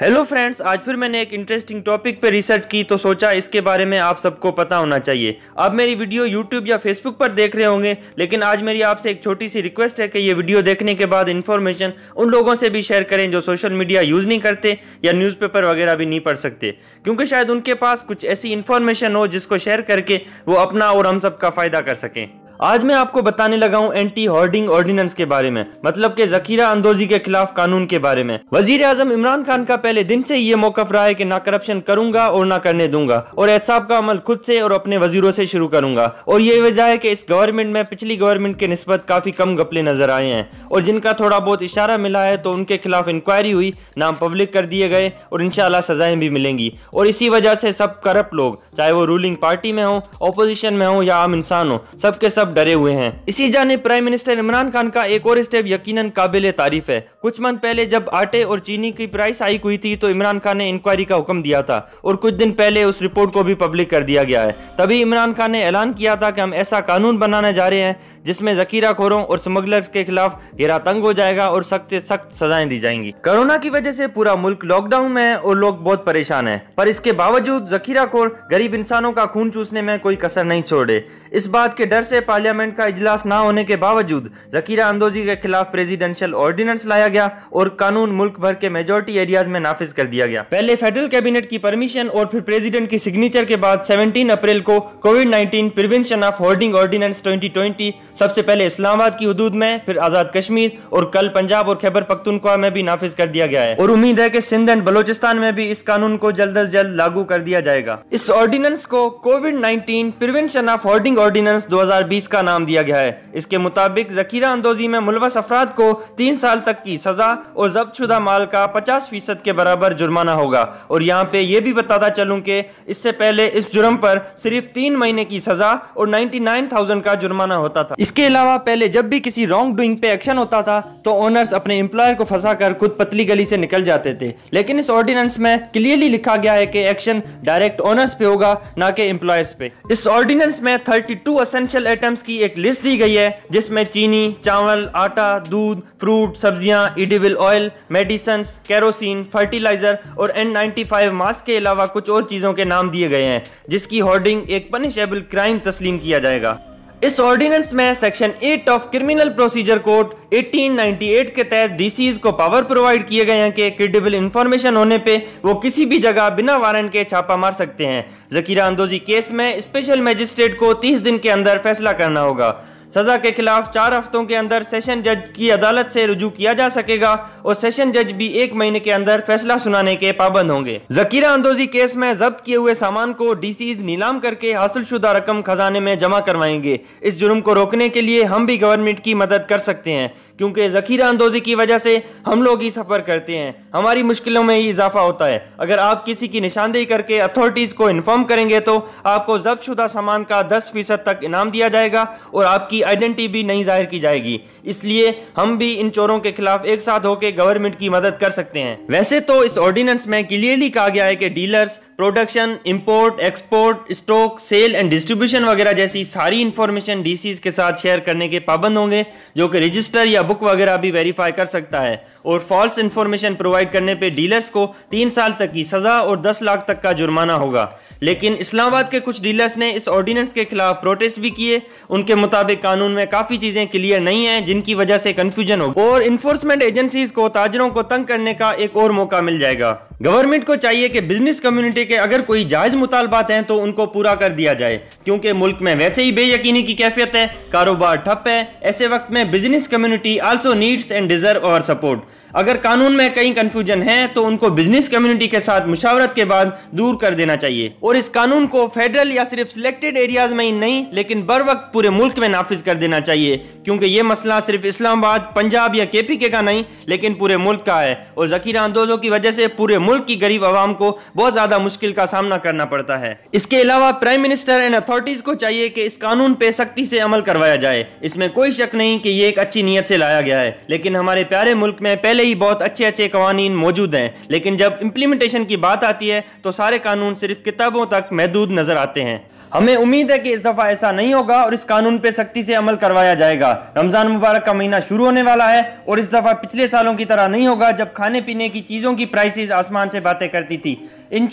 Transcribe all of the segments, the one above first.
hello friends आज फिर मैंने एक इंटरेस्टिंग टॉपिक पर रिसर्च की तो सोचा इसके बारे में आप सबको पता होना चाहिए आप मेरी वीडियो यूट्यूब या फेसबुक पर देख रहे होंगे लेकिन आज मेरी आपसे एक छोटी सी रिक्वेस्ट है कि ये वीडियो देखने के बाद इन्फॉर्मेशन उन लोगों से भी शेयर करें जो सोशल मीडिया यूज़ नहीं करते या न्यूज़पेपर वगैरह भी नहीं पढ़ सकते क्योंकि शायद उनके पास कुछ ऐसी इन्फॉर्मेशन हो जिसको शेयर करके वो अपना और हम सबका फ़ायदा कर सकें आज मैं आपको बताने लगा हूँ एंटी होर्डिंग ऑर्डिनेंस के बारे में मतलब के जखीरा अंदोजी के खिलाफ कानून के बारे में वजीर आजम इमरान खान का पहले दिन से ये मौकफ रहा है कि ना करप्शन करूंगा और ना करने दूंगा और एहसाब का अमल खुद से और अपने वजीरों से शुरू करूंगा और ये वजह है कि इस गवर्नमेंट में पिछली गवर्नमेंट के नस्बत काफी कम गपले नजर आए हैं और जिनका थोड़ा बहुत इशारा मिला है तो उनके खिलाफ इंक्वायरी हुई नाम पब्लिक कर दिए गए और इनशाला सजाएं भी मिलेंगी और इसी वजह से सब करप्ट लोग चाहे वो रूलिंग पार्टी में हो अपोजिशन में हो या आम इंसान हो सबके सब सब डरे हुए हैं इसी जाने प्राइम मिनिस्टर इमरान खान का एक और स्टेप यकीनन काबिल तारीफ है कुछ मंथ पहले जब आटे और चीनी की प्राइस हाइक हुई थी तो इमरान खान ने इंक्वायरी का हुक्म दिया था और कुछ दिन पहले उस रिपोर्ट को भी पब्लिक कर दिया गया है तभी इमरान खान ने ऐलान किया था कि हम ऐसा कानून बनाने जा रहे हैं जिसमें खोरों और स्मगलर के खिलाफ घेरा तंग हो जाएगा और सख्त से सख्त सजाएं दी जाएंगी कोरोना की वजह से पूरा मुल्क लॉकडाउन में है और लोग बहुत परेशान हैं पर इसके बावजूद जखीरा खोर गरीब इंसानों का खून चूसने में कोई कसर नहीं छोड़े इस बात के डर से पार्लियामेंट का इजलास ना होने के बावजूद जकीरा अंदोजी के खिलाफ प्रेसिडेंशियल ऑर्डिनेंस लाया गया और कानून मुल्क भर के मेजोरिटी एरियाज में नाफिज कर दिया गया पहले फेडरल कैबिनेट की परमिशन और फिर प्रेसिडेंट की सिग्नेचर के बाद 17 अप्रैल को Covid 19 prevention of hoarding ordinance twenty सबसे पहले इस्लामाबाद की हदूद में फिर आजाद कश्मीर और कल पंजाब और खैबर पख्तनख्वा में भी नाफिज कर दिया गया है और उम्मीद है की सिंध एंड बलोचिस्तान में भी इस कानून को जल्द अज जल्द लागू कर दिया जाएगा इस ऑर्डिनेंस को Covid nineteen prevention of hoarding ordinance दो हजार बीस इसका नाम दिया गया है इसके मुताबिक जखीरा अंदोजी में मुलवस अफराद को तीन साल तक की सज़ा और शुदा माल का पचास फीसद के बराबर जुर्माना होगा और यहाँ पे ये भी बताता चलूँ कि इससे पहले इस जुर्म पर सिर्फ तीन महीने की सज़ा और नाइन्टी नाइन थाउजेंड का जुर्माना होता था इसके अलावा पहले जब भी किसी रॉन्ग डूइंग पे एक्शन होता था तो ओनर्स अपने एम्प्लॉयर को फंसा कर खुद पतली गली से निकल जाते थे लेकिन इस ऑर्डिनेंस में क्लियरली लिखा गया है कि एक्शन डायरेक्ट ओनर्स पे होगा ना कि एम्प्लॉयर्स पे इस ऑर्डिनेंस में thirty two essential items items की एक लिस्ट दी गई है जिसमें चीनी चावल आटा दूध फ्रूट सब्जियां edible oil medicine kerosene fertilizer और एन नाइन्टी फाइव मास्क के अलावा कुछ और चीज़ों के नाम दिए गए हैं जिसकी होर्डिंग एक पनिशेबल क्राइम तस्लीम किया जाएगा इस ऑर्डिनेंस में section 8 of criminal procedure code 1898 के तहत डीसीज को पावर प्रोवाइड किए गए हैं कि क्रेडिबल इंफॉर्मेशन होने पे वो किसी भी जगह बिना वारंट के छापा मार सकते हैं जखीरा अंदोजी केस में स्पेशल मजिस्ट्रेट को 30 दिन के अंदर फैसला करना होगा सजा के खिलाफ चार हफ्तों के अंदर सेशन जज की अदालत से रजू किया जा सकेगा और सेशन जज भी एक महीने के अंदर फैसला सुनाने के पाबंद होंगे जकीरा अंदोजी केस में जब्त किए हुए सामान को डीसीज नीलाम करके हासिल शुदा रकम खजाने में जमा करवाएंगे इस जुर्म को रोकने के लिए हम भी गवर्नमेंट की मदद कर सकते हैं क्योंकि ज़खीरा अंदोज़ी की वजह से हम लोग ही सफ़र करते हैं हमारी मुश्किलों में ही इजाफा होता है अगर आप किसी की निशानदेही करके अथॉरिटीज़ को इन्फॉर्म करेंगे तो आपको शुदा सामान का दस फ़ीसद तक इनाम दिया जाएगा और आपकी आइडेंटिटी भी नहीं जाहिर की जाएगी इसलिए हम भी इन चोरों के खिलाफ एक साथ होकर गवर्नमेंट की मदद कर सकते हैं वैसे तो इस ऑर्डिनेंस में क्लियरली कहा गया है कि dealers production import export stock sale and distribution वगैरह जैसी सारी इंफॉर्मेशन डीसीज के साथ शेयर करने के पाबंद होंगे जो कि रजिस्टर या बुक वगैरह भी वेरीफाई कर सकता है और फॉल्स इन्फॉर्मेशन प्रोवाइड करने पे डीलर्स को तीन साल तक की सज़ा और दस लाख तक का जुर्माना होगा लेकिन इस्लामाबाद के कुछ डीलर्स ने इस ऑर्डिनेंस के खिलाफ प्रोटेस्ट भी किए उनके मुताबिक कानून में काफ़ी चीज़ें क्लियर नहीं है जिनकी वजह से कन्फ्यूजन हो और इन्फोर्समेंट एजेंसी को ताजरों को तंग करने का एक और मौका मिल जाएगा गवर्नमेंट को चाहिए कि बिजनेस कम्युनिटी के अगर कोई जायज मुतालबात हैं तो उनको पूरा कर दिया जाए क्योंकि मुल्क में वैसे ही बेयकीनी की कैफियत है कारोबार ठप है ऐसे वक्त में business community also needs and deserve और सपोर्ट अगर कानून में कई कंफ्यूजन है तो उनको बिजनेस कम्युनिटी के साथ मुशावरत के बाद दूर कर देना चाहिए और इस कानून को फेडरल या सिर्फ सिलेक्टेड एरियाज में ही नहीं लेकिन बर वक्त पूरे मुल्क में नाफिज कर देना चाहिए क्योंकि ये मसला सिर्फ इस्लामाबाद पंजाब या केपीके का नहीं लेकिन पूरे मुल्क का है और जखीरा अंदोजों की वजह से पूरे मुल्क की गरीब आवाम को बहुत ज़्यादा मुश्किल का सामना करना पड़ता है इसके अलावा प्राइम मिनिस्टर एंड अथॉरिटीज़ को चाहिए कि इस कानून पे सख्ती से अमल करवाया जाए इसमें कोई शक नहीं कि ये एक अच्छी नीयत से लाया गया है लेकिन हमारे प्यारे मुल्क में पहले ही बहुत अच्छे अच्छे कवानीन मौजूद हैं लेकिन जब इम्प्लीमेंटेशन की बात आती है तो सारे कानून सिर्फ किताबों तक महदूद नज़र आते हैं हमें उम्मीद है कि इस दफ़ा ऐसा नहीं होगा और इस कानून पे सख्ती से अमल करवाया जाएगा रमज़ान मुबारक का महीना शुरू होने वाला है और इस दफ़ा पिछले सालों की तरह नहीं होगा जब खाने पीने की चीज़ों की प्राइसेस आसमान आसमान से बातें करती थी इन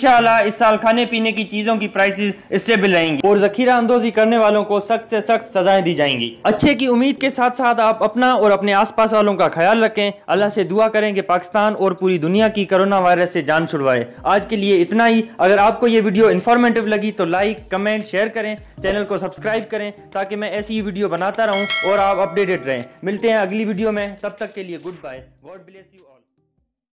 इस साल खाने पीने की चीज़ों की प्राइसेस स्टेबल रहेंगी और जखीरा अंदोजी करने वालों को सख्त से सख्त सजाएं दी जाएंगी अच्छे की उम्मीद के साथ साथ आप अपना और अपने आसपास वालों का ख्याल रखें अल्लाह से दुआ करें कि पाकिस्तान और पूरी दुनिया की कोरोना वायरस से जान छुड़वाए आज के लिए इतना ही अगर आपको ये वीडियो इन्फॉर्मेटिव लगी तो लाइक कमेंट शेयर करें चैनल को सब्सक्राइब करें ताकि मैं ऐसी ही वीडियो बनाता रहूँ और आप अपडेटेड रहें मिलते हैं अगली वीडियो में तब तक के लिए good bye God bless you